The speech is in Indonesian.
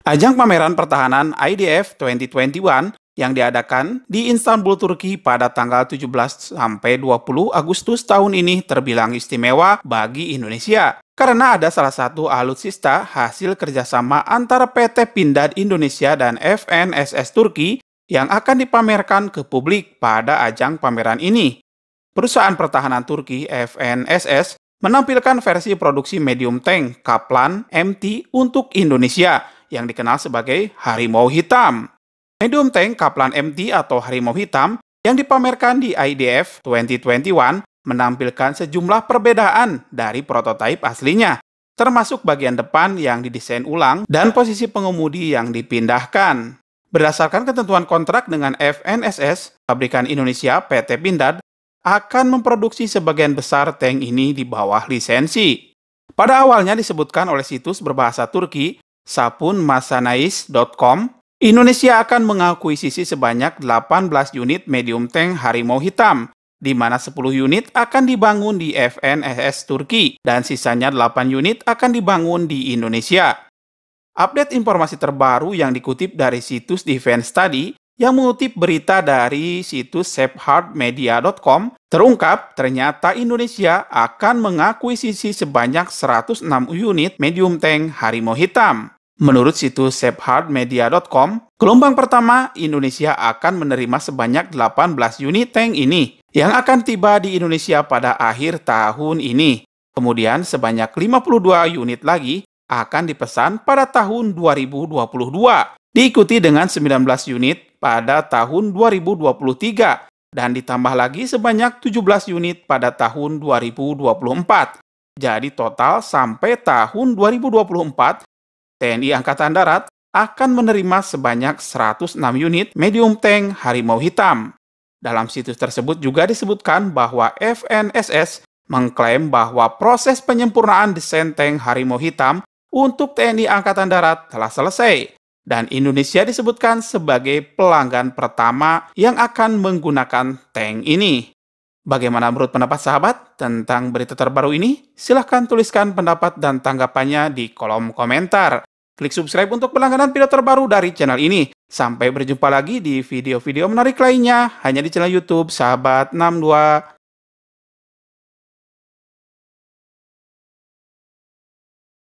Ajang pameran pertahanan IDF 2021 yang diadakan di Istanbul, Turki pada tanggal 17 sampai 20 Agustus tahun ini terbilang istimewa bagi Indonesia karena ada salah satu alutsista hasil kerjasama antara PT Pindad Indonesia dan FNSS Turki yang akan dipamerkan ke publik pada ajang pameran ini. Perusahaan pertahanan Turki FNSS menampilkan versi produksi medium tank Kaplan MT untuk Indonesia yang dikenal sebagai harimau hitam. Medium tank Kaplan MT atau harimau hitam yang dipamerkan di IDF 2021 menampilkan sejumlah perbedaan dari prototipe aslinya, termasuk bagian depan yang didesain ulang dan posisi pengemudi yang dipindahkan. Berdasarkan ketentuan kontrak dengan FNSS, pabrikan Indonesia PT Pindad akan memproduksi sebagian besar tank ini di bawah lisensi. Pada awalnya disebutkan oleh situs berbahasa Turki sapunmasanais.com, Indonesia akan mengakuisisi sebanyak 18 unit medium tank harimau hitam, di mana 10 unit akan dibangun di FNSS Turki dan sisanya 8 unit akan dibangun di Indonesia. Update informasi terbaru yang dikutip dari situs Defense Study yang mengutip berita dari situs safeheartmedia.com, terungkap ternyata Indonesia akan mengakuisisi sebanyak 106 unit medium tank harimau hitam. Menurut situs safeheartmedia.com, gelombang pertama Indonesia akan menerima sebanyak 18 unit tank ini yang akan tiba di Indonesia pada akhir tahun ini. Kemudian sebanyak 52 unit lagi akan dipesan pada tahun 2022, diikuti dengan 19 unit pada tahun 2023 dan ditambah lagi sebanyak 17 unit pada tahun 2024. Jadi total sampai tahun 2024, TNI Angkatan Darat akan menerima sebanyak 106 unit medium tank Harimau Hitam. Dalam situs tersebut juga disebutkan bahwa FNSS mengklaim bahwa proses penyempurnaan desain tank Harimau Hitam untuk TNI Angkatan Darat telah selesai dan Indonesia disebutkan sebagai pelanggan pertama yang akan menggunakan tank ini. Bagaimana menurut pendapat sahabat tentang berita terbaru ini? Silahkan tuliskan pendapat dan tanggapannya di kolom komentar. Klik subscribe untuk pelangganan video terbaru dari channel ini. Sampai berjumpa lagi di video-video menarik lainnya hanya di channel YouTube Sahabat 62.